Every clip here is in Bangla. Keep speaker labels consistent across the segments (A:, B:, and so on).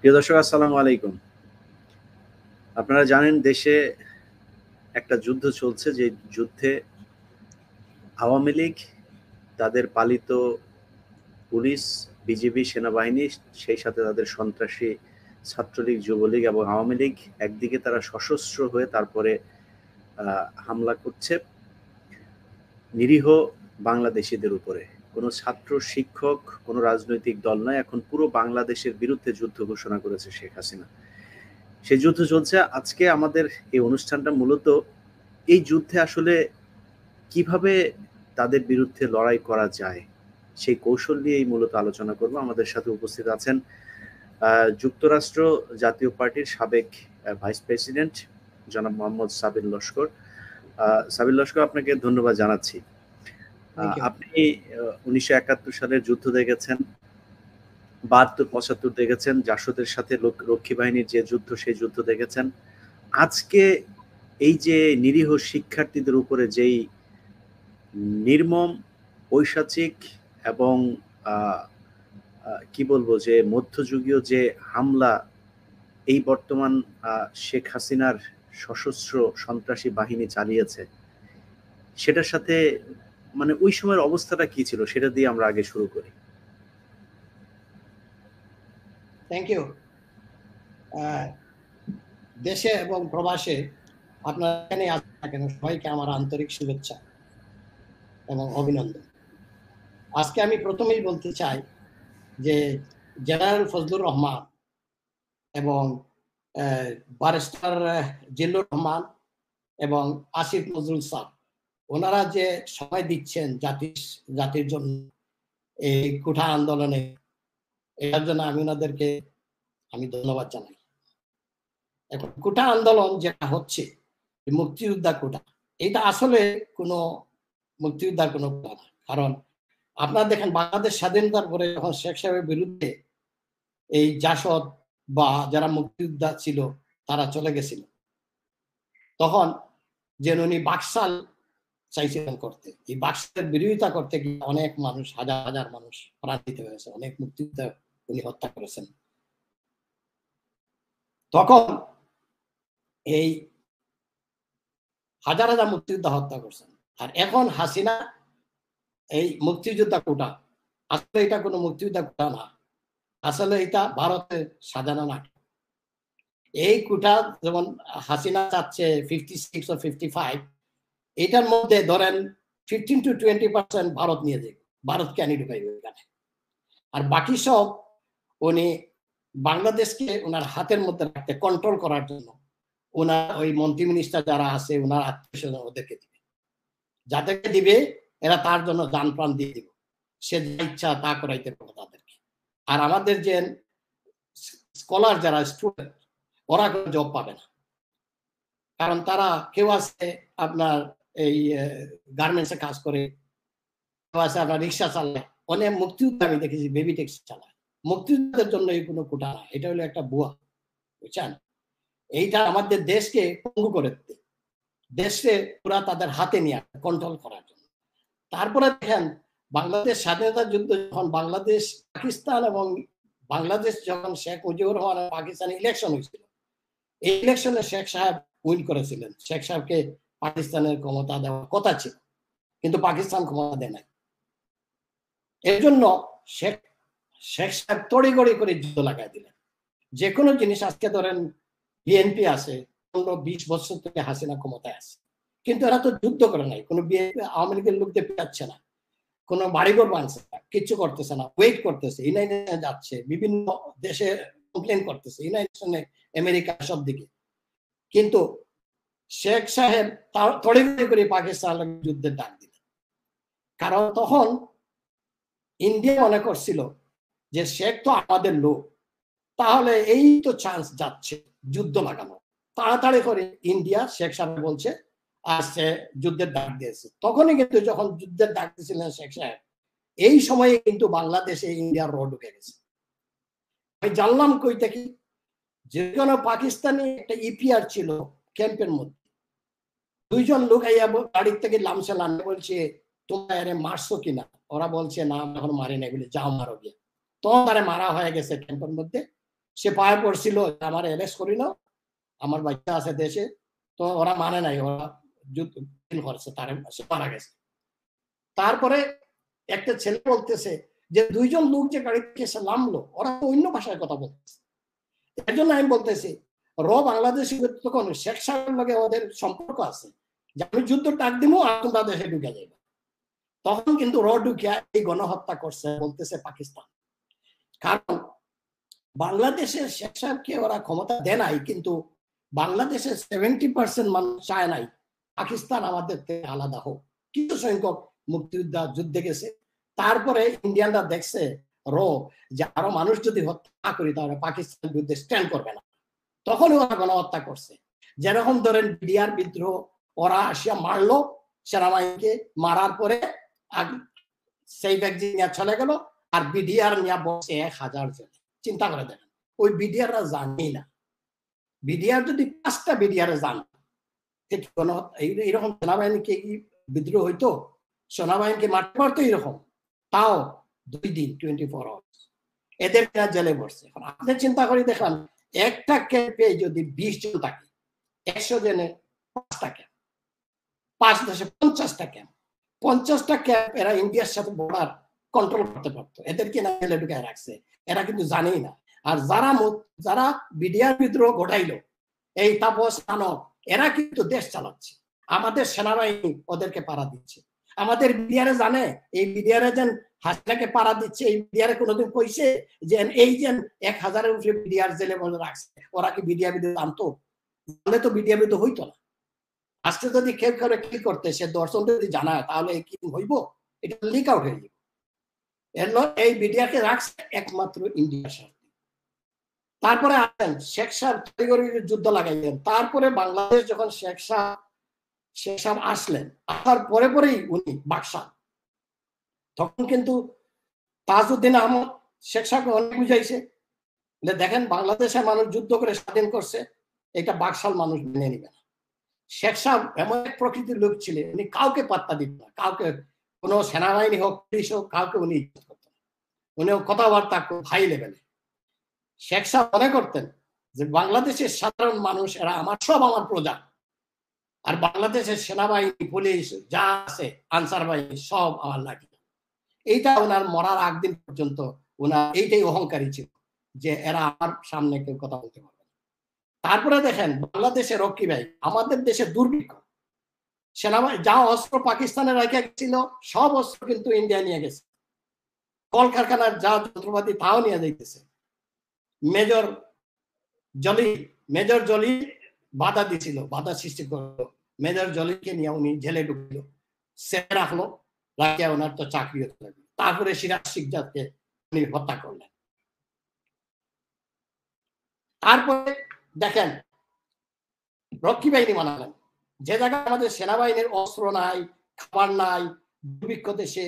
A: প্রিয় দর্শক আসসালামু আলাইকুম আপনারা জানেন দেশে একটা যুদ্ধ চলছে যে যুদ্ধে আওয়ামী লীগ তাদের পালিত পুলিশ বিজিবি সেনাবাহিনী সেই সাথে তাদের সন্ত্রাসী ছাত্রলীগ যুবলীগ এবং আওয়ামী লীগ একদিকে তারা সশস্ত্র হয়ে তারপরে হামলা করছে নিরীহ বাংলাদেশিদের উপরে কোনো ছাত্র শিক্ষক কোনো রাজনৈতিক দল নয় এখন পুরো বাংলাদেশের বিরুদ্ধে যুদ্ধ ঘোষণা করেছে শেখ হাসিনা সেই যুদ্ধ চলছে আজকে আমাদের এই অনুষ্ঠানটা মূলত এই যুদ্ধে আসলে কিভাবে তাদের বিরুদ্ধে লড়াই করা যায় সেই কৌশল নিয়েই মূলত আলোচনা করব আমাদের সাথে উপস্থিত আছেন যুক্তরাষ্ট্র জাতীয় পার্টির সাবেক ভাইস প্রেসিডেন্ট জনাব মোহাম্মদ সাবিল লস্কর সাবিল লস্কর আপনাকে ধন্যবাদ জানাচ্ছি আপনি উনিশশো সালের যুদ্ধ দেখেছেন বাহাত্তর পঁচাত্তর দেখেছেন জাসদের সাথে রক্ষী বাহিনীর যে যুদ্ধ সেই যুদ্ধ দেখেছেন আজকে এই যে নিরীহ শিক্ষার্থীদের উপরে যেই নির্মম ঐশাচিক এবং কি বলবো যে মধ্যযুগীয় যে হামলা এই বর্তমান শেখ হাসিনার সশস্ত্র সন্ত্রাসী বাহিনী চালিয়েছে সেটার সাথে মানে ওই সময়ের অবস্থাটা কি ছিল সেটা দিয়ে আমরা আগে শুরু করি
B: থ্যাংক ইউ দেশে এবং প্রবাসে আপনার এখানে কেন সবাইকে আমার আন্তরিক শুভেচ্ছা এবং অভিনন্দন আজকে আমি প্রথমেই বলতে চাই যে জেনারেল ফজলুর রহমান এবং ব্যারিস্টার জিল্লুর রহমান এবং আসিফ নজরুল সাহ ওনারা যে সময় দিচ্ছেন জাতির জাতির জন্য এই কুঠা আন্দোলনে এটার জন্য আমি ওনাদেরকে আমি ধন্যবাদ জানাই এখন কুঠা আন্দোলন যেটা হচ্ছে মুক্তিযোদ্ধা কোটা এটা আসলে কোনো মুক্তিযোদ্ধার কোনো কথা না কারণ আপনারা দেখেন বাংলাদেশ স্বাধীনতার পরে যখন শেখ সাহেবের বিরুদ্ধে এই জাসদ বা যারা মুক্তিযোদ্ধা ছিল তারা চলে গেছিল তখন যেন উনি বাকশাল চাইছিলেন করতে এই বাক্সের বিরোধিতা করতে গিয়ে অনেক মানুষ হাজার হাজার মানুষ পরাজিত হয়েছে অনেক মুক্তিযোদ্ধা উনি হত্যা করেছেন তখন এই হাজার হাজার মুক্তিযোদ্ধা হত্যা করছেন আর এখন হাসিনা এই মুক্তিযোদ্ধা কোটা আসলে এটা কোনো মুক্তিযোদ্ধা কোটা না আসলে এটা ভারতের সাজানো নাটক এই কোটা যেমন হাসিনা চাচ্ছে ফিফটি সিক্স ও ফিফটি ফাইভ এটার মধ্যে ধরেন fifteen to twenty percent Bharat নিয়ে দেখবে ভারতকে আইডেন্টিফাই এখানে আর বাকি সব উনি বাংলাদেশকে ওনার হাতের মধ্যে রাখতে কন্ট্রোল করার জন্য ওনার ওই মন্ত্রী মিনিস্টার যারা আছে ওনার আত্মীয় ওদেরকে দিবে যাদেরকে দিবে এরা তার জন্য যান প্রাণ দিয়ে দিব সে যা ইচ্ছা তা করাইতে পারবে তাদেরকে আর আমাদের যে স্কলার যারা স্টুডেন্ট ওরা কোনো জব পাবে না কারণ তারা কেউ আছে আপনার এই গার্মেন্টসে কাজ করে আপনার রিক্সা চালায় অনেক মুক্তিযুদ্ধ আমি দেখেছি বেবি ট্যাক্সি চালায় মুক্তিযুদ্ধের জন্য এই কোনো কোটা না এটা হলো একটা বুয়া বুঝছেন এইটা আমাদের দেশকে পঙ্গু করে দিতে দেশকে পুরা তাদের হাতে নিয়ে কন্ট্রোল করার জন্য তারপরে দেখেন বাংলাদেশ স্বাধীনতা যুদ্ধ যখন বাংলাদেশ পাকিস্তান এবং বাংলাদেশ যখন শেখ মুজিবুর রহমান পাকিস্তানে ইলেকশন হয়েছিল এই ইলেকশনে শেখ সাহেব উইন করেছিলেন শেখ সাহেবকে পাকিস্তানের ক্ষমতা দেওয়ার কথা ছিল কিন্তু পাকিস্তান ক্ষমতা দেয় নাই এর জন্য শেখ শেখ সাহেব তড়িগড়ি করে যুদ্ধ লাগাই দিলেন যে কোনো জিনিস আজকে ধরেন বিএনপি আছে পনেরো বিশ বছর থেকে হাসিনা ক্ষমতায় আছে কিন্তু এরা তো যুদ্ধ করে নাই কোনো বিএনপি আওয়ামী লীগের লোকদের পেঁচাচ্ছে না কোনো বাড়িঘর বানছে না কিচ্ছু করতেছে না ওয়েট করতেছে ইউনাইটেশনে যাচ্ছে বিভিন্ন দেশে কমপ্লেন করতেছে ইউনাইটেশনে আমেরিকা সব দিকে কিন্তু শেখ সাহেব তড়িঘড়ি করে পাকিস্তান যুদ্ধের ডাক দিল কারণ তখন ইন্ডিয়া মনে করছিল যে শেখ তো আমাদের লোক তাহলে এই তো চান্স যাচ্ছে যুদ্ধ লাগানো তাড়াতাড়ি করে ইন্ডিয়া শেখ সাহেব বলছে আর সে যুদ্ধের ডাক দিয়েছে তখনই কিন্তু যখন যুদ্ধের ডাক দিয়েছিলেন শেখ সাহেব এই সময়ে কিন্তু বাংলাদেশে ইন্ডিয়ার রড ঢুকে গেছে আমি জানলাম কই থেকে যে কোনো পাকিস্তানি একটা ইপিআর e ছিল ক্যাম্পের মধ্যে দুইজন লোক আইয়া গাড়ির থেকে লামছে লান্না বলছে তোমরা এরে মারছো কিনা ওরা বলছে না এখন মারি না বলে যাও মারো গিয়া তখন তারে মারা হয়ে গেছে ক্যাম্পের মধ্যে সে পায়ে পড়ছিল আমার অ্যারেস্ট করি না আমার বাচ্চা আছে দেশে তো ওরা মানে নাই ওরা যুদ্ধ করছে সে মারা গেছে তারপরে একটা ছেলে বলতেছে যে দুইজন লোক যে গাড়িতে এসে নামলো ওরা তো অন্য ভাষায় কথা বলতেছে এর জন্য আমি বলতেছি র বাংলাদেশি তখন শেখ সাহেবের লগে ওদের সম্পর্ক আছে যে আমি যুদ্ধ ডাক দিব আর তোমরা দেশে ঢুকে যাইব তখন কিন্তু র ঢুকিয়া এই গণহত্যা করছে বলতেছে পাকিস্তান কারণ বাংলাদেশের শেখ ওরা ক্ষমতা দেয় নাই কিন্তু বাংলাদেশের সেভেন্টি পার্সেন্ট মানুষ চায় নাই পাকিস্তান আমাদের থেকে আলাদা হোক কিছু সংখ্যক মুক্তিযোদ্ধা যুদ্ধে গেছে তারপরে ইন্ডিয়ানরা দেখছে র যে আরো মানুষ যদি হত্যা না করি তাহলে পাকিস্তান বিরুদ্ধে স্ট্যান্ড করবে না তখন ওরা গণহত্যা করছে যেরকম ধরেন বিডিআর বিদ্রোহ ওরা আসিয়া মারলো সেনাবাহিনীকে মারার পরে সেই ব্যক্তি নিয়ে চলে গেল আর বিডিআর নিয়ে বসে এক হাজার জনে চিন্তা করে দেখেন ওই বিডিআররা জানেই না বিডিআর যদি পাঁচটা বিডিআর জানে এইরকম সেনাবাহিনীকে কি বিদ্রোহ হইতো সেনাবাহিনীকে মারতে পারতো এরকম তাও দুই দিন টোয়েন্টি ফোর আওয়ার্স এদের জেলে পড়ছে এখন আপনি চিন্তা করে দেখলাম একটা ক্যাম্পে যদি বিশ জন থাকে একশো জনে পাঁচটা ক্যাম্প পাঁচ দশে পঞ্চাশটা ক্যাম্প পঞ্চাশটা ক্যাম্প এরা ইন্ডিয়ার সাথে বর্ডার কন্ট্রোল করতে পারতো এদেরকে না জেলে ঢুকে রাখছে এরা কিন্তু জানেই না আর যারা যারা বিডিআর বিদ্রোহ ঘটাইলো এই তাপস মানব এরা কিন্তু দেশ চালাচ্ছে আমাদের সেনাবাহিনী ওদেরকে পাড়া দিচ্ছে আমাদের বিডিআরে জানে এই বিডিআর যেন হাসিনাকে পাড়া দিচ্ছে এই বিডিআরে কোনোদিন কইছে যে এই যেন এক হাজারের উপরে বিডিআর জেলে বলে রাখছে ওরা কি বিডিআর বিদ্রোহ আনতো তাহলে তো বিডিআর বিদ্রোহ হইতো না আজকে যদি কেউ কারো কি করতে সে দর্শন যদি জানায় তাহলে কি হইব এটা লিক আউট হয়ে যাবে এর এই মিডিয়াকে রাখছে একমাত্র ইন্ডিয়া স্বার্থে তারপরে আসেন শেখ সাহেব তৈরি যুদ্ধ লাগাইলেন তারপরে বাংলাদেশ যখন শেখ সাহেব শেখ সাহেব আসলেন আসার পরে পরেই উনি বাক্সা তখন কিন্তু তাজউদ্দিন আহমদ শেখ সাহেবকে অনেক বুঝাইছে দেখেন বাংলাদেশের মানুষ যুদ্ধ করে স্বাধীন করছে এটা বাকশাল মানুষ মেনে নিবে না শেখ সাহেব এমন এক প্রকৃতির লোক ছিলেন উনি কাউকে পাত্তা দিত না কাউকে কোনো সেনাবাহিনী হোক পুলিশ হোক কাউকে উনি ইজ্জত করতেন উনি কথাবার্তা হাই লেভেলে শেখ সাহ মনে করতেন যে বাংলাদেশের সাধারণ মানুষ এরা আমার সব আমার প্রজা আর বাংলাদেশের সেনাবাহিনী পুলিশ যা আছে আনসার বাহিনী সব আমার লাগে এইটা ওনার মরার আগদিন পর্যন্ত ওনার এইটাই অহংকারী ছিল যে এরা আমার সামনে কেউ কথা বলতে পারে তারপরে দেখেন বাংলাদেশে রক্ষী ভাই আমাদের দেশে দুর্ভিক্ষ সেনাবাহিনী যা অস্ত্র পাকিস্তানে রাখিয়া গেছিল সব অস্ত্র কিন্তু ইন্ডিয়া নিয়ে গেছে কলকারখানার যা যন্ত্রপাতি তাও নিয়ে যাইতেছে মেজর জলি মেজর জলি বাধা দিছিল বাধা সৃষ্টি করলো মেজর জলিকে নিয়ে উনি জেলে ঢুকল সে রাখলো রাখিয়া ওনার তো চাকরি লাগলো তারপরে সিরাজ শিকদারকে উনি হত্যা করলেন তারপরে দেখেন রক্ষী বাহিনী বানালেন যে জায়গায় আমাদের সেনাবাহিনীর অস্ত্র নাই খাবার নাই দুর্ভিক্ষ দেশে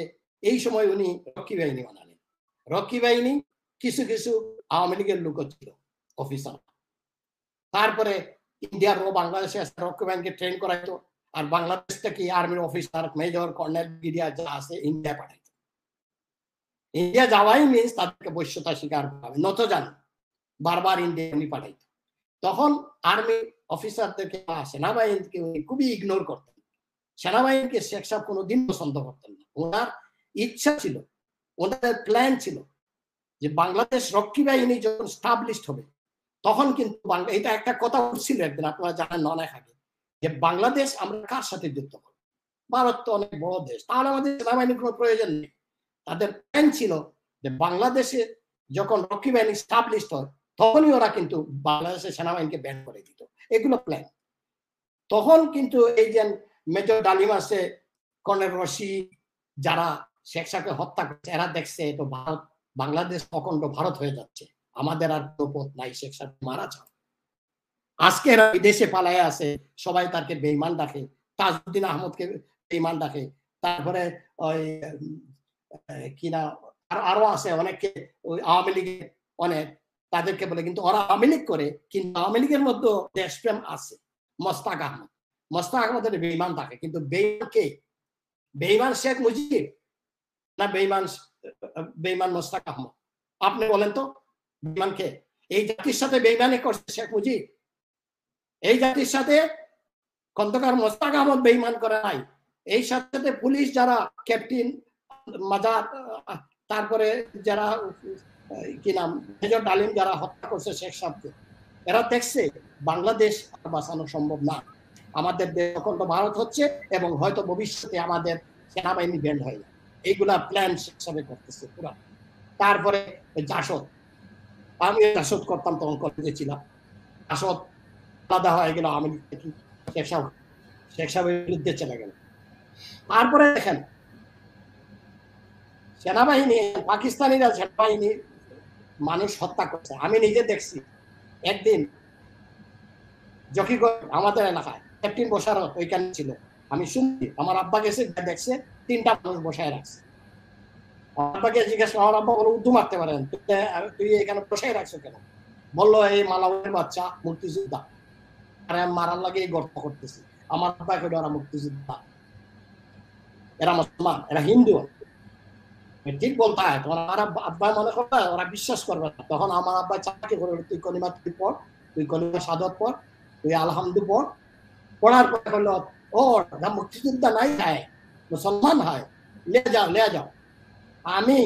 B: এই সময় উনি রক্ষী বাহিনী বানালেন রক্ষী বাহিনী কিছু কিছু আওয়ামী লীগের লোক ছিল অফিসার তারপরে ইন্ডিয়ার ও বাংলাদেশে রক্ষী বাহিনীকে ট্রেন করাইতো আর বাংলাদেশ থেকে আর্মির অফিসার মেজর কর্নেল ব্রিগেডিয়ার যা আছে ইন্ডিয়া পাঠাইতো ইন্ডিয়া যাওয়াই মিনস তাদেরকে বৈশ্যতা স্বীকার করা হবে নত জান বারবার ইন্ডিয়া উনি পাঠাইতো তখন আর্মি অফিসারদেরকে বা সেনাবাহিনীকে উনি খুবই ইগনোর করতেন সেনাবাহিনীকে শেখ সাহেব কোনোদিন পছন্দ করতেন না ওনার ইচ্ছা ছিল ওনাদের প্ল্যান ছিল যে বাংলাদেশ রক্ষী বাহিনী যখন স্টাবলিশ হবে তখন কিন্তু বাংলা এটা একটা কথা উঠছিল একদিন আপনারা জানেন অনেক আগে যে বাংলাদেশ আমরা কার সাথে যুক্ত করব ভারত তো অনেক বড় দেশ তাহলে আমাদের সেনাবাহিনীর কোনো প্রয়োজন নেই তাদের প্ল্যান ছিল যে বাংলাদেশে যখন রক্ষী বাহিনী স্টাবলিশ হয় তখনই ওরা কিন্তু বাংলাদেশের সেনাবাহিনীকে ব্যান করে দিত এগুলো প্ল্যান তখন কিন্তু এই যে মেজর ডালিম আছে কর্নেল রশি যারা শেখ সাহকে হত্যা করছে এরা দেখছে এটা ভারত বাংলাদেশ অখণ্ড ভারত হয়ে যাচ্ছে আমাদের আর কোনো পথ নাই শেখ সাহেব মারা যাও আজকে এরা বিদেশে পালায় আছে সবাই তাকে বেইমান ডাকে তাজউদ্দিন আহমদকে বেইমান ডাকে তারপরে ওই কিনা আরো আছে অনেককে ওই আওয়ামী লীগের অনেক তাদেরকে বলে কিন্তু ওরা আওয়ামী লীগ করে কিন্তু আওয়ামী লীগের মধ্যেও দেশপ্রেম আছে মস্তাক আহমদ মস্তাক আহমদের বেইমান থাকে কিন্তু বেইমান কে বেইমান শেখ মুজিব না বেইমান বেইমান মোস্তাক আহমদ আপনি বলেন তো বেইমান কে এই জাতির সাথে বেইমানি করছে শেখ মুজিব এই জাতির সাথে খন্দকার মোস্তাক আহমদ বেইমান করে নাই এই সাথে পুলিশ যারা ক্যাপ্টেন মাজার তারপরে যারা কি নাম মেজর ডালিম যারা হত্যা করছে শেখ সাহকে এরা দেখছে বাংলাদেশ আর বাঁচানো সম্ভব না আমাদের অখণ্ড ভারত হচ্ছে এবং হয়তো ভবিষ্যতে আমাদের সেনাবাহিনী ব্যান্ড হয়ে এইগুলা প্ল্যান শেখ সাহেব করতেছে পুরো তারপরে জাসদ আমি জাসদ করতাম তখন কলেজে ছিলাম জাসদ আলাদা হয়ে গেল আমি দেখি শেখ সাহেব শেখ সাহেবের বিরুদ্ধে চলে গেল তারপরে দেখেন সেনাবাহিনী পাকিস্তানিরা সেনাবাহিনী মানুষ হত্যা করছে আমি নিজে দেখছি একদিন জকিগঞ্জ আমাদের এলাকায় ক্যাপ্টেন বসার ওইখানে ছিল আমি শুনছি আমার আব্বা গেছে দেখছে তিনটা মানুষ বসায় রাখছে আব্বাকে জিজ্ঞাসা আমার আব্বা বলো উদ্দু মারতে পারেন তুই এখানে বসায় রাখছো কেন বললো এই মালাউরের বাচ্চা মুক্তিযোদ্ধা আর মারার লাগে এই গর্ত করতেছি আমার আব্বাকে ওরা মুক্তিযোদ্ধা এরা মুসলমান এরা হিন্দু ঠিক বলতে হয় তোমার আমার আব্বা মনে করবে ওরা বিশ্বাস করবে না তখন আমার আব্বা চাকরি করে তুই কলিমা তুই পড় তুই কলিমা সাদত পড় তুই আলহামদু পড় পড়ার পরে বলল ও না মুক্তিযোদ্ধা নাই হয় মুসলমান হয় লে যাও লে যাও আমি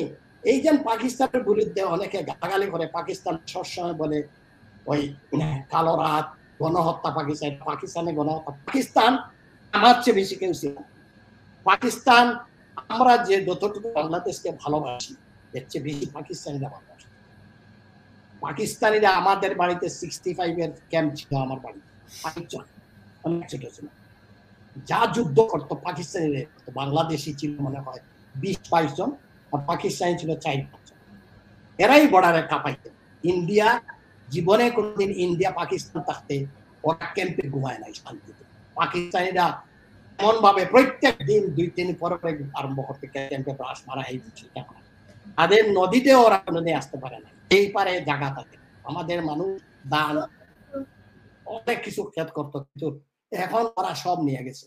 B: এই যে পাকিস্তানের বিরুদ্ধে অনেকে গালাগালি করে পাকিস্তান সবসময় বলে ওই কালো রাত গণহত্যা পাকিস্তান পাকিস্তানে গণহত্যা পাকিস্তান আমার চেয়ে বেশি কেউ ছিল পাকিস্তান আমরা যে যতটুকু বাংলাদেশকে ভালোবাসি এর চেয়ে বেশি পাকিস্তানিরা ভালোবাসি পাকিস্তানিরা আমাদের বাড়িতে সিক্সটি ফাইভ এর ক্যাম্প ছিল আমার বাড়িতে অনেক ছোট ছিল যা যুদ্ধ করতো পাকিস্তানিরা বাংলাদেশি ছিল মনে হয় বিশ বাইশ জন আর পাকিস্তানি ছিল চার পাঁচ জন এরাই বর্ডারে কাঁপাইতেন ইন্ডিয়া জীবনে কোনোদিন ইন্ডিয়া পাকিস্তান থাকতে ওরা ক্যাম্পে ঘুমায় নাই শান্তিতে পাকিস্তানিরা এমন ভাবে প্রত্যেক দিন দুই তিন পরে আরম্ভ করতে ক্যাম্পে ব্রাশ মারা এই দিচ্ছে কেমন তাদের নদীতে ওরা নদী আসতে পারে না এই পারে জায়গা থাকে আমাদের মানুষ দান অনেক কিছু খেত করত কিন্তু এখন ওরা সব নিয়ে গেছে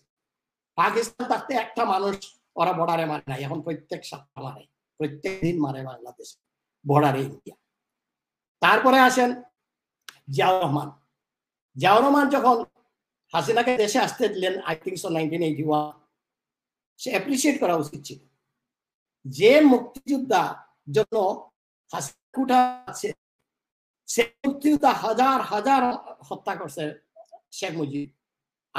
B: পাকিস্তান থাকতে একটা মানুষ ওরা বর্ডারে মারে নাই এখন প্রত্যেক সপ্তাহ মারে প্রত্যেক দিন মারে বাংলাদেশ বর্ডারে ইন্ডিয়া তারপরে আসেন জিয়াউর রহমান জিয়াউর রহমান যখন হাসিনাকে দেশে আসতে দিলেন আই সো নাইনটিন এইটি ওয়ান সে অ্যাপ্রিসিয়েট করা উচিত ছিল যে মুক্তিযোদ্ধা জন্য হাসিনা আছে সে মুক্তিযোদ্ধা হাজার হাজার হত্যা করছে শেখ মুজিব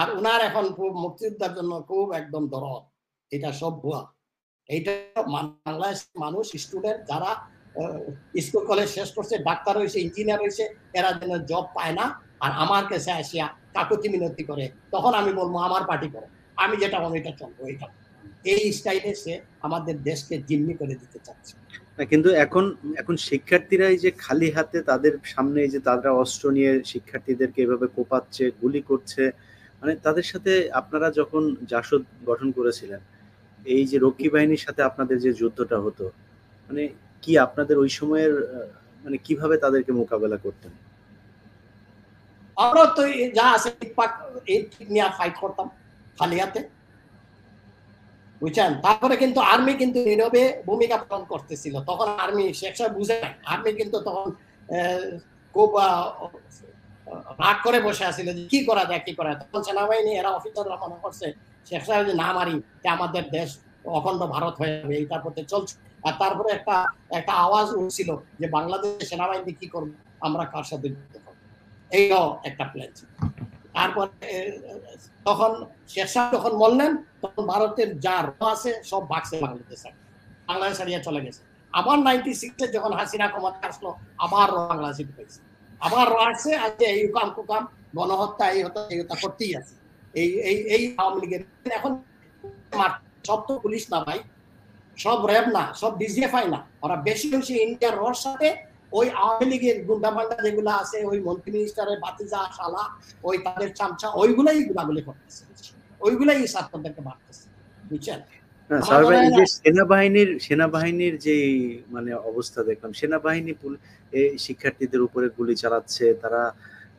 B: আর উনার এখন মুক্তিযোদ্ধার জন্য খুব একদম দরদ এটা সব ভুয়া এইটা বাংলাদেশ মানুষ স্টুডেন্ট যারা স্কুল কলেজ শেষ করছে ডাক্তার হয়েছে ইঞ্জিনিয়ার হয়েছে এরা যেন জব পায় না আর আমার কাছে আসিয়া কাকুতি মিনতি করে তখন আমি বলবো আমার পার্টি করো আমি যেটা বলবো এটা চলবো এটা এই স্টাইলে সে আমাদের দেশকে জিম্মি করে দিতে চাচ্ছে
A: কিন্তু এখন এখন শিক্ষার্থীরা এই যে খালি হাতে তাদের সামনে যে তারা অস্ত্র নিয়ে শিক্ষার্থীদেরকে এভাবে কোপাচ্ছে গুলি করছে মানে তাদের সাথে আপনারা যখন জাসদ গঠন করেছিলেন এই যে রক্ষী বাহিনীর সাথে আপনাদের যে যুদ্ধটা হতো মানে কি আপনাদের ওই সময়ের মানে কিভাবে তাদেরকে মোকাবেলা করতেন
B: আমরা তো যা আছে নিয়ে ফাইট করতাম খালিয়াতে বুঝছেন তারপরে কিন্তু আর্মি কিন্তু নীরবে ভূমিকা পালন করতেছিল তখন আর্মি শেখ বুঝে নাই আর্মি কিন্তু তখন খুব রাগ করে বসে আছিল যে কি করা যায় কি করা তখন সেনাবাহিনী এরা অফিসাররা মনে করছে শেখ যে না মারি যে আমাদের দেশ অখণ্ড ভারত হয়ে যাবে এইটার পথে চলছে আর তারপরে একটা একটা আওয়াজ উঠছিল যে বাংলাদেশ সেনাবাহিনী কি করবো আমরা কার সাথে যুদ্ধ একটা তখন যখন তখন ভারতের যা আছে সব বাংলাদেশ চলে গেছে আবার নাইনটি সিক্সে যখন হাসিনা ক্ষমতা আসলো আবার বাংলাদেশে আবার আছে আজকে এই কুকাম গণহত্যা এই হত্যা এই হত্যা করতেই আছে এই এই এই আওয়ামী লীগের এখন সব তো পুলিশ না ভাই সব র্যাব না সব ডিজিএফআই না ওরা বেশি হয়েছে ইন্ডিয়ার রর সাথে ওই আওয়ামী লীগের গুন্ডাপাল্ডা যেগুলো আছে ওই মন্ত্রী মিনিস্টারের বাতিজা শালা ওই তাদের চামচা ওইগুলাই গুলাগুলি করতেছে ওইগুলাই ছাত্রদেরকে মারতেছে
A: বুঝছেন সেনাবাহিনীর সেনাবাহিনীর যে মানে অবস্থা দেখলাম সেনাবাহিনী শিক্ষার্থীদের উপরে গুলি চালাচ্ছে তারা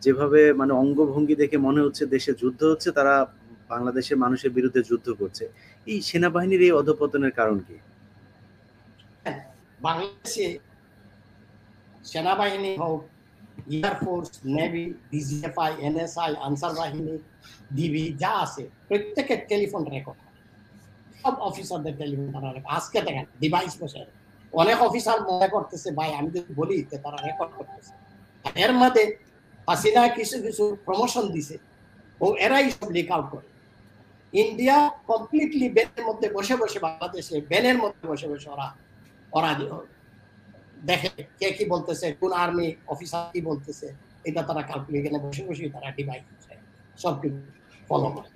A: যেভাবে মানে অঙ্গভঙ্গি দেখে মনে হচ্ছে দেশে যুদ্ধ হচ্ছে তারা বাংলাদেশের মানুষের বিরুদ্ধে যুদ্ধ করছে এই সেনাবাহিনীর এই অধপতনের কারণ কি
B: হ্যাঁ, বাংলাদেশে সেনাবাহিনী হোক air force navy DGFI NSI Ansar বাহিনী ডিবি যা আছে প্রত্যেকের টেলিফোন রেকর্ড সব অফিসারদের টেলিফোন তারা আজকে দেখেন ডিভাইস বসে অনেক অফিসার মনে করতেছে ভাই আমি যদি বলি যে তারা রেকর্ড করতেছে এর মধ্যে হাসিনা কিছু কিছু প্রমোশন দিছে ও এরাই সব লিক আউট করে ইন্ডিয়া কমপ্লিটলি বেনের মধ্যে বসে বসে বাংলাদেশে বেনের মধ্যে বসে বসে ওরা ওরা দেখে কে কি বলতেছে কোন আর্মি অফিসার কি বলতেছে এটা তারা এখানে বসে বসে তারা ডিভাইড করছে সব কিছু ফলো করে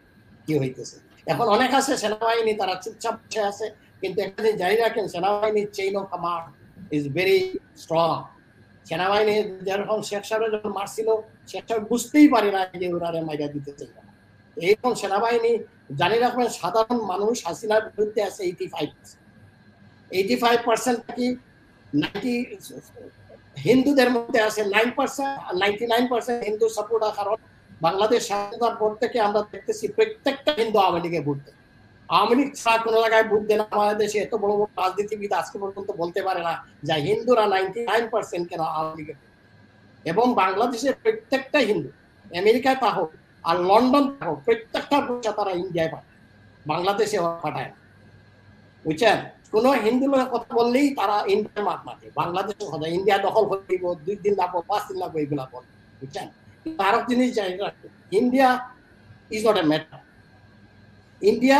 B: কি হইতেছে এখন অনেক আছে সেনাবাহিনী তারা চুপচাপ বসে আছে কিন্তু একটা জিনিস জানি রাখেন সেনাবাহিনীর chain of command is very strong সেনাবাহিনী যেরকম শেখ সাহেব যখন মারছিল শেখ সাহেব বুঝতেই পারে না যে ওনারে মাইরা দিতে চাই না এইরকম সেনাবাহিনী জানি রাখবেন সাধারণ মানুষ হাসিনার বিরুদ্ধে আছে eighty five eighty five percent কি নাইনটি হিন্দুদের মধ্যে আছে nine percent ninety nine percent Hindu support কারণ বাংলাদেশ স্বাধীনতার পর থেকে আমরা দেখতেছি প্রত্যেকটা হিন্দু আওয়ামী লীগে ভোট দেয় আওয়ামী লীগ ছাড়া কোনো জায়গায় ভোট দেয় না আমাদের দেশে এত বড় বড় রাজনীতিবিদ আজকে পর্যন্ত বলতে পারে না যে হিন্দুরা নাইনটি নাইন পার্সেন্ট কেন আওয়ামী লীগে এবং বাংলাদেশের প্রত্যেকটা হিন্দু আমেরিকায় তা হোক আর লন্ডন তা হোক প্রত্যেকটা পয়সা তারা ইন্ডিয়ায় পাঠায় বাংলাদেশে পাঠায় বুঝছেন কোন হিন্দু লোকের কথা বললেই তারা ইন্ডিয়ার মাঠ মাঠে বাংলাদেশ কথা ইন্ডিয়া দখল হইব দুই দিন লাগবো পাঁচ দিন লাগবো এইগুলা বল বুঝছেন আরো জিনিস জানি India is not a matter India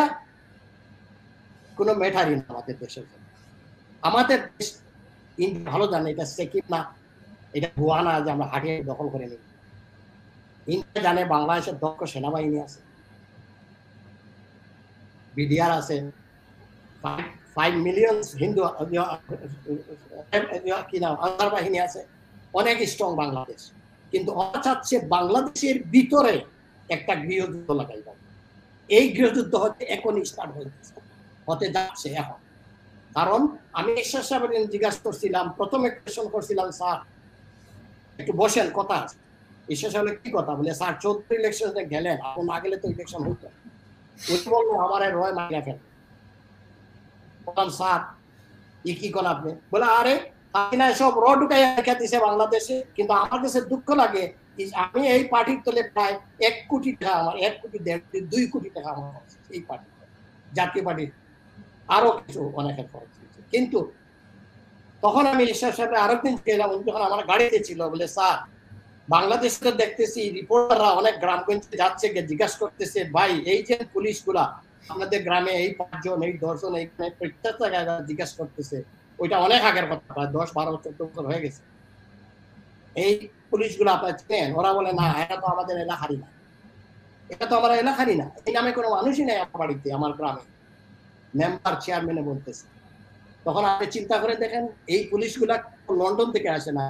B: কোনো ম্যাটারই না আমাদের দেশের জন্য আমাদের দেশ ইন্ডিয়া ভালো জানে এটা সেকিম না এটা ভুয়া না যে আমরা হাটিয়ে দখল করে নিই ইন্ডিয়া জানে বাংলাদেশের দক্ষ সেনাবাহিনী আছে বিডিআর আছে ফাইভ মিলিয়নস হিন্দু কি নাম আধার বাহিনী আছে অনেক স্ট্রং বাংলাদেশ কিন্তু ওরা চাচ্ছে বাংলাদেশের ভিতরে একটা গৃহযুদ্ধ লাগাইব এই গৃহযুদ্ধ হতে এখন স্টার্ট হয়েছে হতে যাচ্ছে এখন কারণ আমি ঈশ্বর সাহেব জিজ্ঞাসা করছিলাম প্রথমে কোয়েশন করছিলাম স্যার একটু বসেন কথা আছে ঈশ্বর সাহেব কি কথা বলে স্যার চৌধুরী ইলেকশন গেলেন এখন না গেলে তো ইলেকশন হতো উনি বললো আমার রয় মাইরা ফেলেন বললাম স্যার ই কি আপনি বলে আরে সব বাংলাদেশে কিন্তু আমার কাছে দুঃখ লাগে আমি এই পার্টির তলে প্রায় এক কোটি টাকা আমার এক কোটি দেড় কোটি দুই কোটি টাকা আমার এই পার্টি জাতীয় পার্টির আরো কিছু অনেকে খরচ কিন্তু তখন আমি ঈশ্বর সাহেবের আরো দিন গেলাম উনি যখন আমার গাড়িতে ছিল বলে স্যার বাংলাদেশে দেখতেছি রিপোর্টাররা অনেক গ্রামগঞ্জে যাচ্ছে জিজ্ঞাসা করতেছে ভাই এই যে পুলিশগুলা আমাদের গ্রামে এই পাঁচজন এই দশজন এইখানে প্রত্যেকটা জিজ্ঞেস করতেছে ওইটা অনেক আগের কথা দশ বারো চোদ্দ বছর হয়ে গেছে এই পুলিশগুলো আপনার চেনেন ওরা বলে না এটা তো আমাদের এলাকারই না এটা তো আমার এলাকারই না এই নামে কোনো মানুষই নাই আমার বাড়িতে আমার গ্রামে মেম্বার চেয়ারম্যানে বলতেছে তখন আপনি চিন্তা করে দেখেন এই পুলিশগুলা লন্ডন থেকে আসে না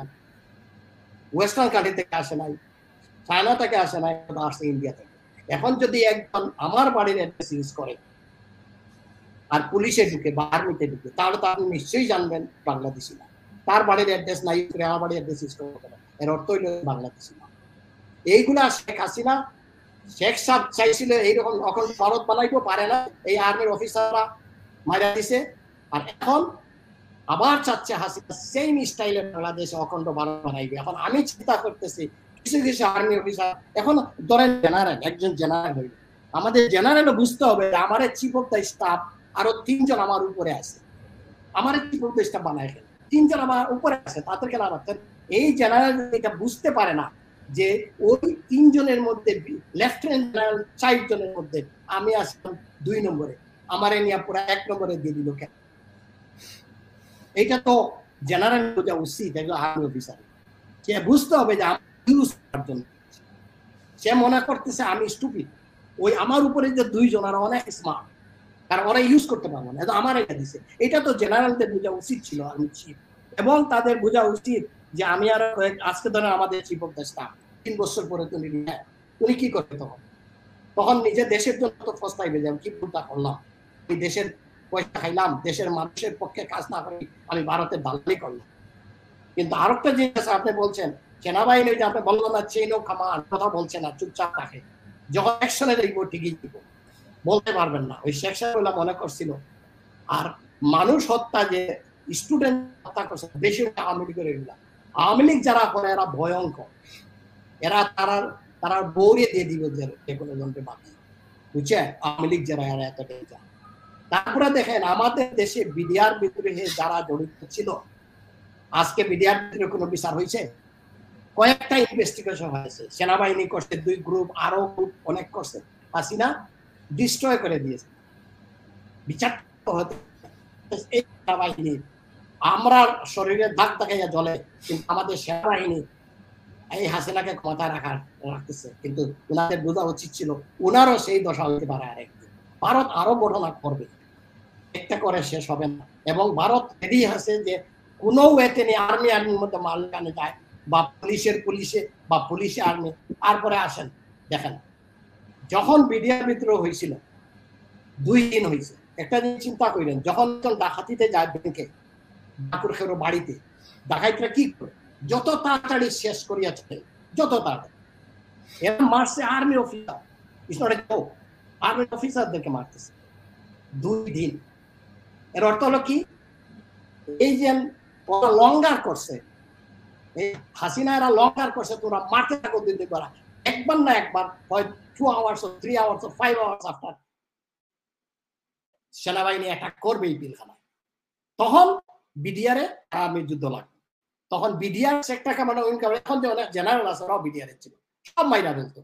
B: ওয়েস্টার্ন কান্ট্রি থেকে আসে নাই চায়না থেকে আসে নাই আসছে ইন্ডিয়া থেকে এখন যদি একজন আমার বাড়ির অ্যাড্রেস ইউজ করে আর পুলিশে ঢুকে বা আর্মিতে ঢুকে তাহলে তো আপনি নিশ্চয়ই জানবেন বাংলাদেশি না তার বাড়ির অ্যাড্রেস না ইউজ করে আমার বাড়ির অ্যাড্রেস ইউজ করতে পারে এর অর্থ হইল বাংলাদেশি না এইগুলা শেখ হাসিনা শেখ সাহেব চাইছিল এইরকম অকল শরৎ বানাইবো পারে না এই আর্মির অফিসাররা মারা দিছে আর এখন আবার চাচ্ছে হাসিনা সেম স্টাইলে বাংলাদেশে অখণ্ড ভারত বানাইবে এখন আমি চিন্তা করতেছি আর্মি অফিসার এখন ধরেন জেনারেল একজন জেনারেল আমাদের বুঝতে হবে আমার চিফ অফ দ্য স্টাফ আরো তিনজন আমার উপরে আছে আমার চিফ অফ দ্য স্টাফ বানায় তিনজন আমার উপরে আছে তাদের খেলা আমার এই জেনারেল এটা বুঝতে পারে না যে ওই তিনজনের মধ্যে লেফটেন্যান্ট জেনারেল চার জনের মধ্যে আমি আসলাম দুই নম্বরে আমার নিয়ে পুরো এক নম্বরে দিয়ে দিল কেন এইটা তো জেনারেল বোঝা উচিত একজন আর্মি অফিসার সে বুঝতে হবে যে ইউজ করার জন্য সে মনে করতেছে আমি স্টুপিড ওই আমার উপরে যে দুইজন আর অনেক স্মার্ট আর ওরা ইউজ করতে পারবো না আমার এটা দিছে এটা তো জেনারেলদের বোঝা উচিত ছিল আমি চিফ এবং তাদের বোঝা উচিত যে আমি আর আজকে ধরেন আমাদের চিফ অফ দ্য স্টাফ তিন বছর পরে তুমি তুমি কি করবে তখন তখন নিজের দেশের জন্য তো ফস্তাই হয়ে যাবে কি ভুলটা করলাম আমি দেশের পয়সা খাইলাম দেশের মানুষের পক্ষে কাজ না করি আমি ভারতের দালালি করলাম কিন্তু আরেকটা জিনিস আপনি বলছেন সেনাবাহিনী যাতে যে না চেন ও কামান কথা বলছে না চুপচাপ থাকে যখন একশনে দেখবো ঠিকই দিব বলতে পারবেন না ওই শেখ মনে করছিল আর মানুষ হত্যা যে স্টুডেন্ট হত্যা করছে বেশি আওয়ামী লীগের এগুলা আওয়ামী লীগ যারা করে এরা ভয়ঙ্কর এরা তারা তারা বৌড়িয়ে দিয়ে দিবে যে যে কোনো জনকে বাকি বুঝছে আওয়ামী লীগ যারা এরা এত ডেঞ্জার তারপরে দেখেন আমাদের দেশে বিডিআর বিদ্রোহে যারা জড়িত ছিল আজকে বিডিআর বিদ্রোহে কোনো বিচার হয়েছে কয়েকটা ইনভেস্টিগেশন হয়েছে সেনাবাহিনী করছে দুই গ্রুপ আরো গ্রুপ অনেক করছে হাসিনা ডিস্ট্রয় করে দিয়েছে বিচার এই সেনাবাহিনী আমরা শরীরের ধাক দেখাইয়া জলে কিন্তু আমাদের সেনাবাহিনী এই হাসিনাকে ক্ষমতা রাখার রাখতেছে কিন্তু ওনাদের বোঝা উচিত ছিল ওনারও সেই দশা হতে পারে আরেকদিন ভারত আরো ঘটনা করবে একটা করে শেষ হবে না এবং ভারত রেডি আছে যে কোনো ওয়েতে নিয়ে আর্মি আর্মির মধ্যে মাল কানে যায় বা পুলিশের পুলিশে বা পুলিশে আর্মি তারপরে আসেন দেখেন যখন মিডিয়া মিত্র হয়েছিল দুই দিন হয়েছে একটা দিন চিন্তা করিলেন যখন ডাকাতিতে যায় ব্যাংকে ডাকুর খেরো বাড়িতে ডাকাইতরা কি করে যত তাড়াতাড়ি শেষ করিয়াছে যত তাড়াতাড়ি এরা মারছে আর্মি অফিসার ইসনটা কেউ আর্মি অফিসারদেরকে মারতেছে দুই দিন এর অর্থ হলো কি এই যে লঙ্গার করছে হাসিনা এরা লঙ্কার করছে তোরা মারতে থাকো করা একবার না একবার হয় two hours three hours five hours after সেনাবাহিনী অ্যাটাক করবে এই তখন বিডিআরে যুদ্ধ লাগবে তখন বিডিআর মানে এখন যে অনেক জেনারেল আছে ওরাও বিডিআর ছিল সব মাইরা ফেলতো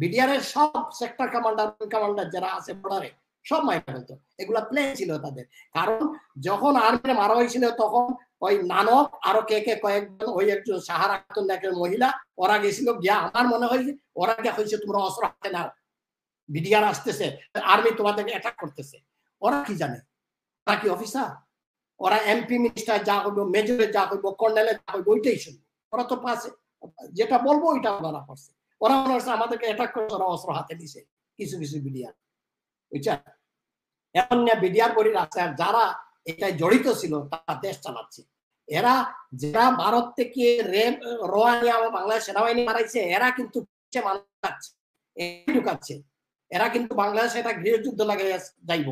B: বিডিআর এর সব সেক্টর কমান্ডার উইং কমান্ডার যারা আছে বর্ডারে সব মাইরা ফেলতো এগুলা ছিল তাদের কারণ যখন আর্মি মারা হয়েছিল তখন ওই নানক আরো কে কে কয়েকজন ওই একজন সাহারা খাতুন মহিলা ওরা গেছিল গিয়া আমার মনে হয় ওরা দেখা হয়েছে তোমরা অস্ত্র হাতে নাও বিডিআর আসতেছে আর্মি তোমাদের অ্যাটাক করতেছে ওরা কি জানে ওরা কি অফিসার ওরা এমপি মিনিস্টার যা হইব মেজরে যা হইব কর্নেলে যা হইব ওইটাই শুনবে ওরা তো পাশে যেটা বলবো ওইটা ওরা করছে ওরা মনে হচ্ছে আমাদেরকে অ্যাটাক করে ওরা অস্ত্র হাতে দিছে কিছু কিছু বিডিআর বুঝছেন এমন বিডিআর বড়ি রাস্তায় যারা এটাই জড়িত ছিল তারা দেশ চালাচ্ছে এরা যারা ভারত থেকে রেম রোয়ানি এবং বাংলাদেশ সেনাবাহিনী মারাইছে এরা কিন্তু ঢুকাচ্ছে এরা কিন্তু বাংলাদেশে এটা গৃহযুদ্ধ লাগাই যাইব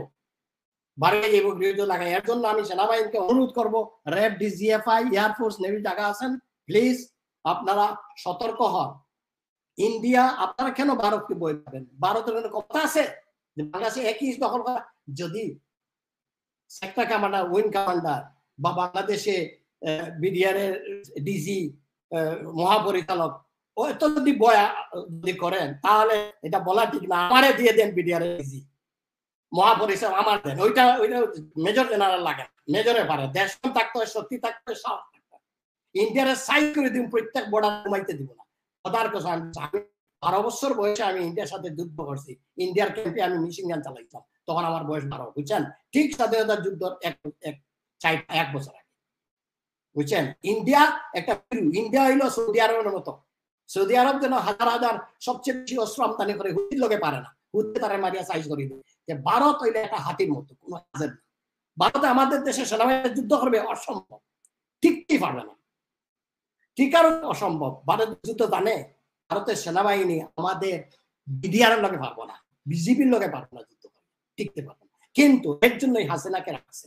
B: বাড়িয়ে যাইব গৃহযুদ্ধ লাগাই এর জন্য আমি সেনাবাহিনীকে অনুরোধ করব ডিজিএফআই এয়ারফোর্স নেভি আছেন প্লিজ আপনারা সতর্ক হন ইন্ডিয়া আপনারা কেন ভারতকে বই পাবেন ভারতের কোনো কথা আছে বাংলাদেশে একই দখল করা যদি সেক্টর কমান্ডার উইন কমান্ডার বা বাংলাদেশে বিডিআরের ডিজি মহাপরিচালক ও এত যদি বয়া যদি করেন তাহলে এটা বলা ঠিক না আমারে দিয়ে দেন ডিজি মহাপরিচালক আমার দেন ওইটা ওইটা মেজর জেনারেল লাগে মেজরে পারে দেশ থাকতে হয় শক্তি থাকতে হয় সাহস ইন্ডিয়ার সাইজ করে দিব প্রত্যেক বর্ডার কমাইতে দিব না কথার কথা আমি বারো বছর বয়সে আমি ইন্ডিয়ার সাথে যুদ্ধ করছি ইন্ডিয়ার ক্যাম্পে আমি মিশিং গান চালাইতাম তখন আমার বয়স বারো বুঝছেন ঠিক স্বাধীনতা যুদ্ধ এক এক চাই এক বছর বুঝছেন ইন্ডিয়া একটা ইন্ডিয়া হইলো সৌদি আরবের মতো সৌদি আরব যেন হাজার হাজার সবচেয়ে বেশি অস্ত্র আমদানি করে হুতির লোকে পারে না হুতে তারা মারিয়া সাইজ করে দেয় যে ভারত হইলে একটা হাতির মতো কোনো হাজার না ভারতে আমাদের দেশে সেনাবাহিনী যুদ্ধ করবে অসম্ভব ঠিকই পারবে না ঠিক কারণ অসম্ভব ভারত যুদ্ধ জানে ভারতের সেনাবাহিনী আমাদের বিডিআর লোকে পারবো না বিজেপির লোকে পারবো না যুদ্ধ করবে টিকতে পারবো না কিন্তু এর জন্যই হাসিনাকে রাখছে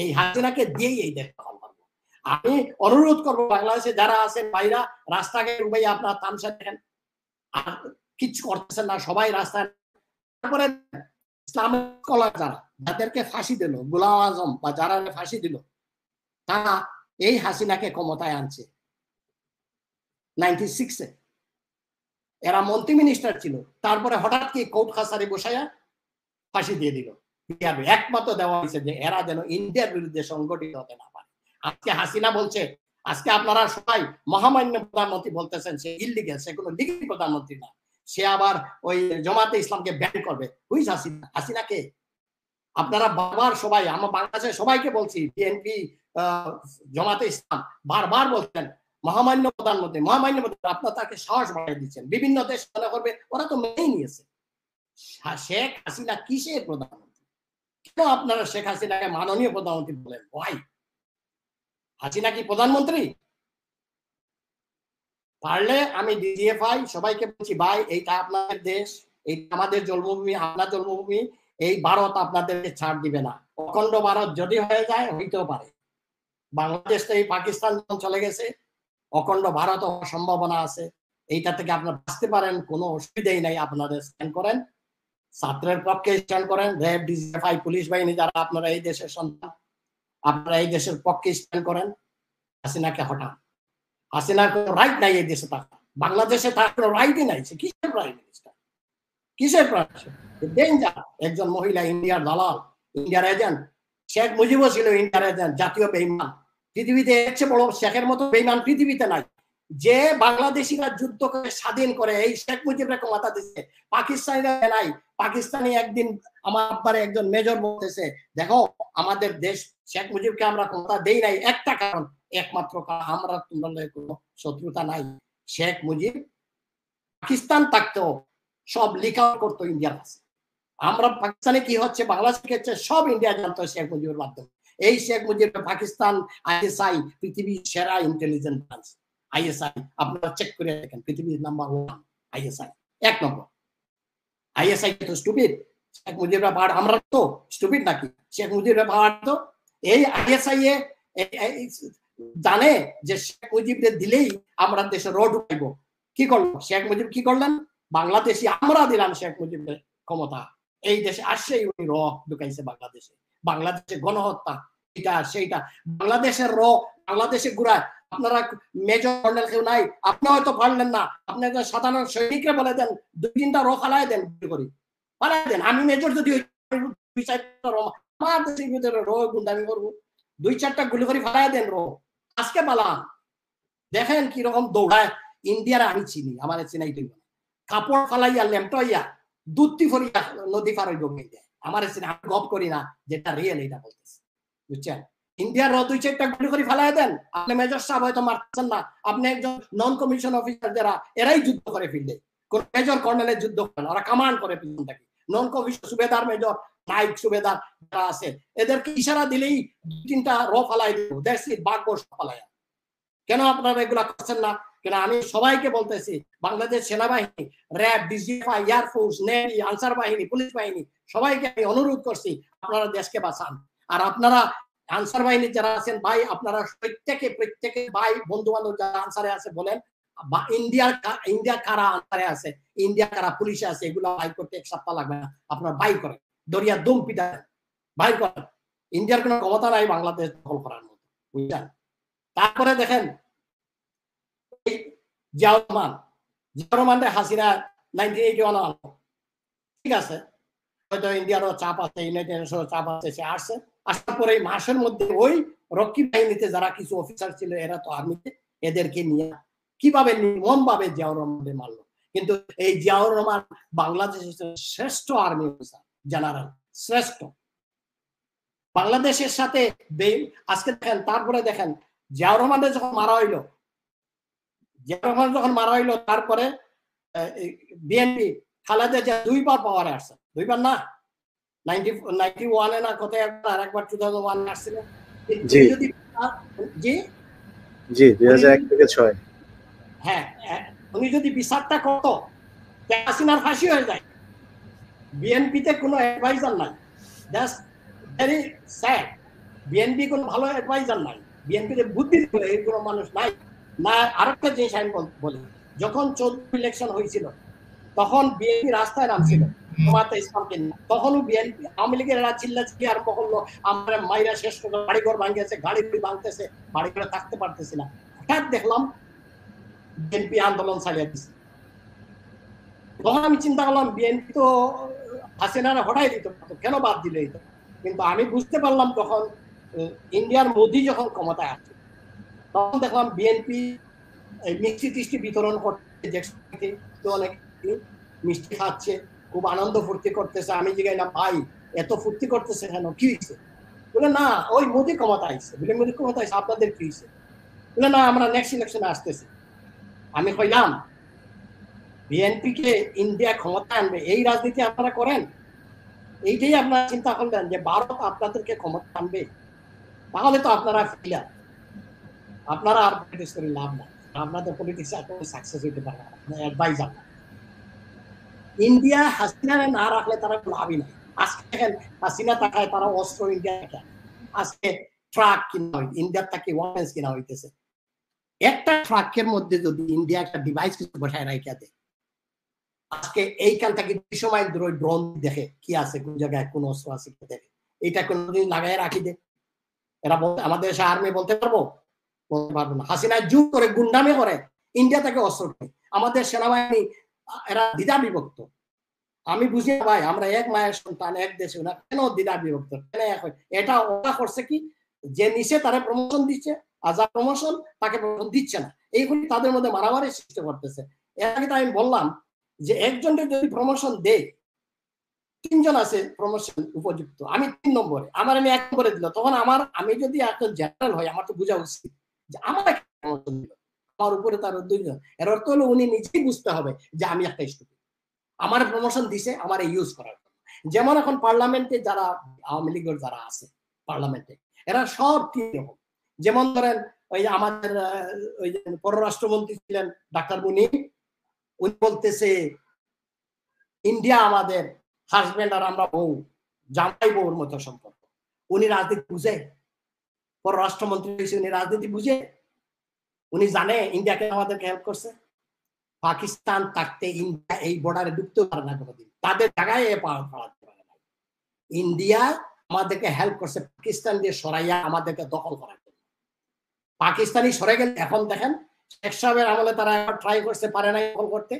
B: এই হাসিনাকে দিয়েই এই দেশ আমি অনুরোধ করব বাংলাদেশে যারা আছেন বাইরা রাস্তাঘাট রুবাই আপনার তামসা দেখেন আর কিছু করতেছেন না সবাই রাস্তায় তারপরে ইসলামের কলা যারা যাদেরকে ফাঁসি দিল গুলাম আজম বা যারা ফাঁসি দিল তারা এই হাসিনাকে ক্ষমতায় আনছে নাইনটি সিক্সে এরা মন্ত্রী মিনিস্টার ছিল তারপরে হঠাৎ কি কোর্ট খাসারে বসাইয়া ফাঁসি দিয়ে দিল একমাত্র দেওয়া হয়েছে যে এরা যেন ইন্ডিয়ার বিরুদ্ধে সংগঠিত হতে না আজকে হাসিনা বলছে আজকে আপনারা সবাই মহামান্য প্রধানমন্ত্রী বলতেছেন সে ইলিগেল সে কোনো লিগেল প্রধানমন্ত্রী না সে আবার ওই জমাতে ইসলামকে ব্যান করবে হুইস হাসিনা হাসিনা কে আপনারা বারবার সবাই আমার বাংলাদেশের সবাইকে বলছি বিএনপি জমাতে ইসলাম বারবার বলছেন মহামান্য প্রধানমন্ত্রী মহামান্য প্রধানমন্ত্রী আপনার তাকে সাহস বাড়িয়ে দিচ্ছেন বিভিন্ন দেশ মনে করবে ওরা তো মেনেই নিয়েছে শেখ হাসিনা কিসের প্রধানমন্ত্রী কেন আপনারা শেখ হাসিনাকে মাননীয় প্রধানমন্ত্রী বলেন ভাই আছি নাকি প্রধানমন্ত্রী পারলে আমি ডিজিএফআই সবাইকে বলছি ভাই এইটা আপনাদের দেশ এইটা আমাদের জন্মভূমি আপনার জন্মভূমি এই ভারত আপনাদের ছাড় দিবে না অখণ্ড ভারত যদি হয়ে যায় হইতেও পারে বাংলাদেশ এই পাকিস্তান যখন চলে গেছে অখণ্ড ভারত সম্ভাবনা আছে এইটা থেকে আপনারা বাঁচতে পারেন কোনো অসুবিধাই নাই আপনাদের স্ট্যান্ড করেন ছাত্রের পক্ষে স্ট্যান্ড করেন র্যাব ডিজিএফআই পুলিশ বাহিনী যারা আপনারা এই দেশের সন্তান আপনারা এই দেশের পক্ষে স্ট্যান্ড করেন হাসিনাকে হঠাৎ হাসিনার কোনো রাইট নাই এই দেশে থাকা বাংলাদেশে তার কোনো রাইটই নাই সে কিসের প্রাইম মিনিস্টার কিসের প্রাইম একজন মহিলা ইন্ডিয়ার দালাল ইন্ডিয়ার এজেন্ট শেখ মুজিবও ছিল ইন্ডিয়ার এজেন্ট জাতীয় বেইমান পৃথিবীতে এর বড় শেখের মতো বেইমান পৃথিবীতে নাই যে বাংলাদেশিরা যুদ্ধকে স্বাধীন করে এই শেখ মুজিবরা কথা দিচ্ছে পাকিস্তানিরা নাই পাকিস্তানি একদিন আমার আব্বারে একজন মেজর বলতেছে দেখো আমাদের দেশ শেখ মুজিবকে আমরা কথা দেই নাই একটা কারণ একমাত্র কারণ আমরা তুলনায় কোনো শত্রুতা নাই শেখ মুজিব পাকিস্তান থাকতেও সব লিখাও করতো ইন্ডিয়ার কাছে আমরা পাকিস্তানে কি হচ্ছে বাংলাদেশ হচ্ছে সব ইন্ডিয়া জানতো শেখ মুজিবের মাধ্যমে এই শেখ মুজিব পাকিস্তান আইএসআই পৃথিবীর সেরা ইন্টেলিজেন্ট ব্রাঞ্চ আইএসআই আপনারা চেক করে দেখেন পৃথিবীর নাম্বার ওয়ান আইএসআই এক নম্বর আইএসআই তো স্টুপিড শেখ মুজিবরা পাহাড় আমরা তো স্টুপিড নাকি শেখ মুজিবরা পাহাড় তো এই আইএসআই এ জানে যে শেখ মুজিবরে দিলেই আমরা দেশে রড উঠাইব কি করলো শেখ মুজিব কি করলেন বাংলাদেশি আমরা দিলাম শেখ মুজিবের ক্ষমতা এই দেশে আসছেই উনি র ঢুকাইছে বাংলাদেশে বাংলাদেশে গণহত্যা এটা সেইটা বাংলাদেশের র বাংলাদেশে ঘুরায় আপনারা মেজর কর্নেল কেউ নাই আপনি হয়তো পারলেন না আপনি সাধারণ সৈনিককে বলে দেন দুই তিনটা রো ফালাই দেন করি ফালাই দেন আমি মেজর যদি আমার দেশের ভিতরে গুন্ডামি করবো দুই চারটা গুলি করে দেন রো আজকে পালান দেখেন কিরকম দৌড়ায় ইন্ডিয়ার আমি চিনি আমার চিনাই কাপড় ফালাইয়া ল্যাম্পটাইয়া দুধটি ফরিয়া নদী পার হইব আমার চিনি আমি গপ করি না যেটা রিয়েল এটা বলতেছি বুঝছেন ইন্ডিয়ার র দুই চারটা গুলি করে ফেলাই দেন আপনি মেজর সাহেব হয়তো মারছেন না আপনি একজন নন কমিশন অফিসার যারা এরাই যুদ্ধ করে ফিল্ডে মেজর কর্নেলের যুদ্ধ করে ওরা কামান করে পিছনটাকে non commission subedar major naik subedar যারা আছে এদেরকে ইশারা দিলেই তিনটা র ফালাই দিব বাঘ কেন আপনারা এগুলা করছেন না কেন আমি সবাইকে বলতেছি বাংলাদেশ সেনাবাহিনী RAB DGFI air force navy Ansar বাহিনী পুলিশ বাহিনী সবাইকে আমি অনুরোধ করছি আপনারা দেশকে বাঁচান আর আপনারা আনসার বাহিনীর যারা আছেন ভাই আপনারা প্রত্যেকে প্রত্যেকে ভাই বন্ধু বান্ধব যারা আনসারে আছে বলেন বা ইন্ডিয়ার ইন্ডিয়া কারা আনসারে আছে ইন্ডিয়া কারা পুলিশে আছে এগুলো করতে এক সপ্তাহ লাগবে না আপনার দরিয়া দুম পিটা ইন্ডিয়ার কোনো ক্ষমতা নাই বাংলাদেশ দখল করার মতো বুঝলেন তারপরে দেখেন Ziaur Rahman Hasina nineteen eighty one ঠিক আছে হয়তো ইন্ডিয়ারও চাপ আছে ইউনাইটেড চাপ আছে সে আসছে আসার পরে মাসের মধ্যে ওই রক্ষী বাহিনীতে যারা কিছু অফিসার ছিল এরা তো আর্মিতে এদেরকে নিয়ে কিভাবে নির্মম ভাবে জিয়াউর রহমানকে মারলো কিন্তু এই জিয়াউর রহমান বাংলাদেশের শ্রেষ্ঠ আর্মি অফিসার জেনারেল শ্রেষ্ঠ বাংলাদেশের সাথে আজকে দেখেন তারপরে দেখেন জিয়াউর রহমানের যখন মারা হইলো জিয়াউর রহমান যখন মারা হইলো তারপরে বিএনপি খালেদা জিয়া দুইবার পাওয়ারে আসছে দুইবার না না কোথায় একবার আসছিল জি জি
A: জি থেকে
B: হ্যাঁ, হ্যাঁ উনি যদি বিচারটা ফাঁসি হয়ে যায় কোনো অ্যাডভাইজার নাই দ্যাটস ভেরি স্যাড বিএনপি কোনো ভালো অ্যাডভাইজার নাই তে বুদ্ধি এই কোনো মানুষ নাই না আরেকটা জিনিস আমি বলি যখন চোদ্দ ইলেকশন হয়েছিল তখন বিএনপি রাস্তায় নামছিল তখনও বিএনপি আওয়ামী লীগের এরা চিল্লা আমরা মাইরা শেষ ভাঙিয়েছে গাড়ি থাকতে পারতেছি না হঠাৎ দেখলাম বিএনপি আন্দোলন চালিয়ে তখন আমি চিন্তা করলাম বিএনপি তো হাসিনারা দিত কেন বাদ দিল কিন্তু আমি বুঝতে পারলাম তখন ইন্ডিয়ার মোদি যখন ক্ষমতায় আসছে তখন দেখলাম বিএনপি মিষ্টি টিষ্টি বিতরণ করতে অনেক মিষ্টি খাচ্ছে খুব আনন্দ ফুর্তি করতেছে আমি জিগাই না ভাই এত ফুর্তি করতেছে কেন কি হয়েছে বলে না ওই মোদি ক্ষমতা আইসে বলে মোদি ক্ষমতা আইসে আপনাদের কি হয়েছে বলে না আমরা নেক্সট ইলেকশনে আসতেছি আমি কইলাম বিএনপি কে ইন্ডিয়া ক্ষমতা আনবে এই রাজনীতি আপনারা করেন এইটাই আপনারা চিন্তা করলেন যে ভারত আপনাদেরকে ক্ষমতা আনবে তাহলে তো আপনারা ফেলার আপনারা আর পলিটিক্স করে লাভ না আপনাদের পলিটিক্স আপনারা সাকসেস হইতে পারে পারবেন অ্যাডভাইস আপনার ইন্ডিয়া হাসিনা না রাখলে তারা লাভই নাই আজকে দেখেন হাসিনা থাকায় তারা অস্ত্র ইন্ডিয়া আজকে ট্রাক কিনা হয় ইন্ডিয়ার থাকে ওয়াপেন্স কিনা হইতেছে একটা ট্রাকের মধ্যে যদি ইন্ডিয়া একটা ডিভাইস কিছু বসায় রাখিয়া দেয় আজকে এইখান থেকে দুইশো মাইল দূর ড্রোন দেখে কি আছে কোন জায়গায় কোন অস্ত্র আছে কি দেখে এটা কোনোদিন লাগাই রাখি দে এরা আমাদের দেশে আর্মি বলতে পারবো বলতে পারবো না হাসিনা জুম করে গুন্ডামি করে ইন্ডিয়া থেকে অস্ত্র আমাদের সেনাবাহিনী এরা দ্বিধা বিভক্ত আমি বুঝি ভাই আমরা এক মায়ের সন্তান এক দেশে না কেন দ্বিধা বিভক্ত কেন এক এটা ওরা করছে কি যে নিচে তারা প্রমোশন দিচ্ছে আর যা প্রমোশন তাকে প্রমোশন দিচ্ছে না এইগুলি তাদের মধ্যে মারামারি সৃষ্টি করতেছে এর আগে আমি বললাম যে একজনকে যদি প্রমোশন দেয় তিনজন আছে প্রমোশন উপযুক্ত আমি তিন নম্বরে আমার আমি এক নম্বরে দিল তখন আমার আমি যদি একজন জেনারেল হয় আমার তো বোঝা উচিত যে আমার প্রমোশন দিল আমার উপরে তার অধ্যক্ষ এর অর্থ হলো উনি নিজেই বুঝতে হবে যে আমি একটা স্টুডেন্ট আমার প্রমোশন দিছে আমার ইউজ করার জন্য যেমন এখন পার্লামেন্টে যারা আওয়ামী লীগের যারা আছে পার্লামেন্টে এরা সব কি রকম যেমন ধরেন ওই যে আমাদের ওই যে পররাষ্ট্রমন্ত্রী ছিলেন ডাক্তার মুনি উনি বলতেছে ইন্ডিয়া আমাদের হাজব্যান্ড আর আমরা বউ জামাই বউর মতো সম্পর্ক উনি রাজনীতি বুঝে পররাষ্ট্রমন্ত্রী হয়েছে উনি রাজনীতি বুঝে উনি জানে ইন্ডিয়া কেন আমাদেরকে হেল্প করছে পাকিস্তান থাকতে ইন্ডিয়া এই বর্ডারে ঢুকতে পারে না কোনোদিন তাদের জায়গায় এ পাড়াতে পারে না ইন্ডিয়া আমাদেরকে হেল্প করছে পাকিস্তান দিয়ে সরাইয়া আমাদেরকে দখল করার জন্য পাকিস্তানি সরে গেলে এখন দেখেন শেখ সাহেবের আমলে তারা ট্রাই করছে পারে না দখল করতে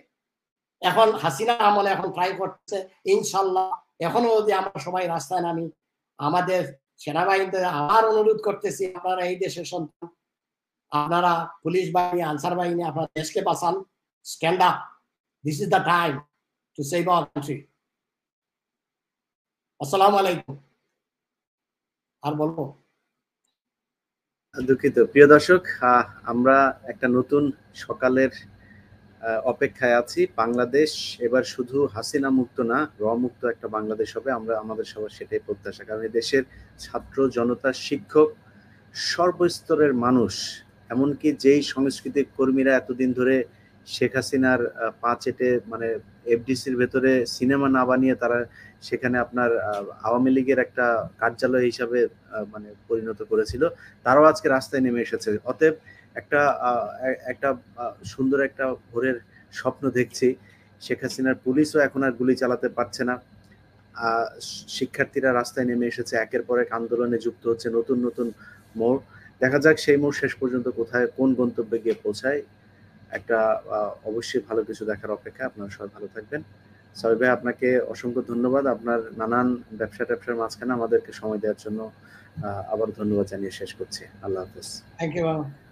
B: এখন হাসিনা আমলে এখন ট্রাই করছে ইনশাল্লাহ এখনো যদি আমরা সবাই রাস্তায় নামি আমাদের সেনাবাহিনীতে আবার অনুরোধ করতেছি আপনারা এই দেশের সন্তান আপনারা পুলিশ বাহিনী আনসার বাহিনী আপনারা দেশকে বাঁচান stand up this is the time to save our country আসসালামু আলাইকুম আর বলবো
A: দুঃখিত প্রিয় দর্শক আমরা একটা নতুন সকালের অপেক্ষায় আছি বাংলাদেশ এবার শুধু হাসিনা মুক্ত না র মুক্ত একটা বাংলাদেশ হবে আমরা আমাদের সবার সেটাই প্রত্যাশা কারণ দেশের ছাত্র জনতা শিক্ষক সর্বস্তরের মানুষ এমনকি যেই সংস্কৃতি কর্মীরা এতদিন ধরে শেখ হাসিনার পা চেটে মানে এফডিসির ভেতরে সিনেমা না বানিয়ে তারা সেখানে আপনার আওয়ামী লীগের একটা কার্যালয় হিসাবে মানে পরিণত করেছিল তারাও আজকে রাস্তায় নেমে এসেছে অতএব একটা একটা সুন্দর একটা ভোরের স্বপ্ন দেখছি শেখ হাসিনার পুলিশও এখন আর গুলি চালাতে পারছে না শিক্ষার্থীরা রাস্তায় নেমে এসেছে একের পর এক আন্দোলনে যুক্ত হচ্ছে নতুন নতুন মোড় দেখা যাক সেই মোড় শেষ পর্যন্ত কোথায় কোন গন্তব্যে গিয়ে পৌঁছায় একটা অবশ্যই ভালো কিছু দেখার অপেক্ষা আপনারা সবাই ভালো থাকবেন সবাই ভাই আপনাকে অসংখ্য ধন্যবাদ আপনার নানান ব্যবসা ট্যাবসার মাঝখানে আমাদেরকে সময় দেওয়ার জন্য আবার ধন্যবাদ জানিয়ে শেষ করছি আল্লাহ হাফেজ
B: থ্যাংক ইউ